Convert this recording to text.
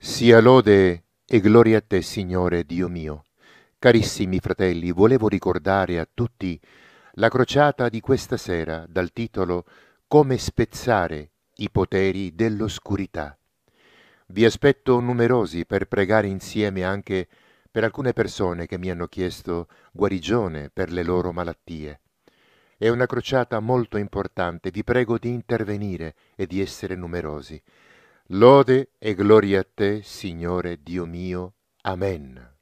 Sia lode e gloria a te, Signore Dio mio. Carissimi fratelli, volevo ricordare a tutti la crociata di questa sera dal titolo Come spezzare i poteri dell'oscurità. Vi aspetto numerosi per pregare insieme anche per alcune persone che mi hanno chiesto guarigione per le loro malattie. È una crociata molto importante, vi prego di intervenire e di essere numerosi. Lode e gloria a te, Signore Dio mio. Amen.